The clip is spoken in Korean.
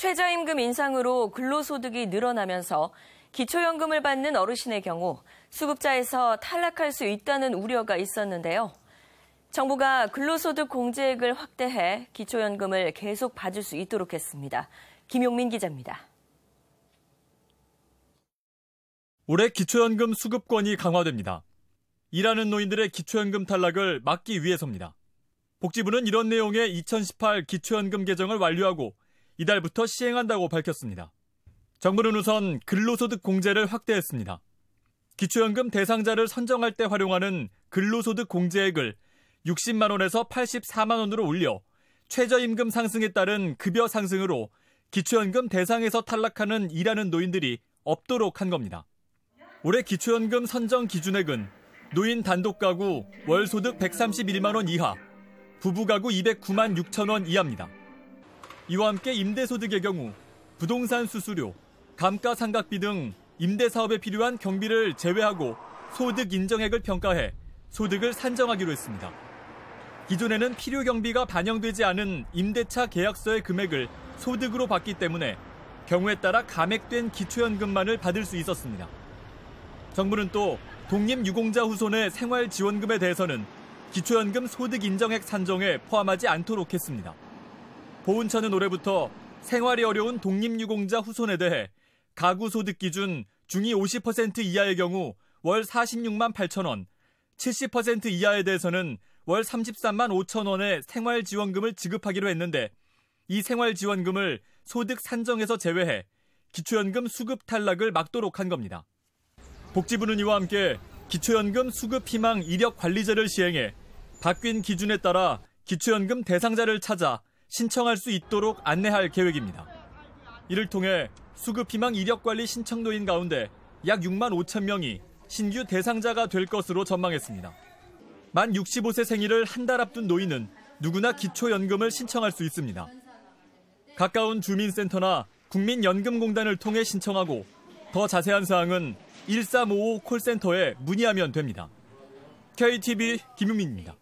최저임금 인상으로 근로소득이 늘어나면서 기초연금을 받는 어르신의 경우 수급자에서 탈락할 수 있다는 우려가 있었는데요. 정부가 근로소득 공제액을 확대해 기초연금을 계속 받을 수 있도록 했습니다. 김용민 기자입니다. 올해 기초연금 수급권이 강화됩니다. 일하는 노인들의 기초연금 탈락을 막기 위해서입니다. 복지부는 이런 내용의 2018 기초연금 개정을 완료하고 이달부터 시행한다고 밝혔습니다. 정부는 우선 근로소득 공제를 확대했습니다. 기초연금 대상자를 선정할 때 활용하는 근로소득 공제액을 60만 원에서 84만 원으로 올려 최저임금 상승에 따른 급여 상승으로 기초연금 대상에서 탈락하는 일하는 노인들이 없도록 한 겁니다. 올해 기초연금 선정 기준액은 노인 단독 가구 월 소득 131만 원 이하, 부부 가구 209만 6천 원 이하입니다. 이와 함께 임대소득의 경우 부동산 수수료, 감가상각비 등 임대 사업에 필요한 경비를 제외하고 소득 인정액을 평가해 소득을 산정하기로 했습니다. 기존에는 필요 경비가 반영되지 않은 임대차 계약서의 금액을 소득으로 받기 때문에 경우에 따라 감액된 기초연금만을 받을 수 있었습니다. 정부는 또 독립유공자 후손의 생활지원금에 대해서는 기초연금 소득 인정액 산정에 포함하지 않도록 했습니다. 보은차는 올해부터 생활이 어려운 독립유공자 후손에 대해 가구 소득 기준 중위 50% 이하의 경우 월 46만 8천 원, 70% 이하에 대해서는 월 33만 5천 원의 생활지원금을 지급하기로 했는데 이 생활지원금을 소득 산정에서 제외해 기초연금 수급 탈락을 막도록 한 겁니다. 복지부는 이와 함께 기초연금 수급 희망 이력 관리제를 시행해 바뀐 기준에 따라 기초연금 대상자를 찾아 신청할 수 있도록 안내할 계획입니다. 이를 통해 수급 희망 이력 관리 신청도인 가운데 약 6만 5천 명이 신규 대상자가 될 것으로 전망했습니다. 만 65세 생일을 한 달 앞둔 노인은 누구나 기초연금을 신청할 수 있습니다. 가까운 주민센터나 국민연금공단을 통해 신청하고 더 자세한 사항은 1355 콜센터에 문의하면 됩니다. KTV 김용민입니다.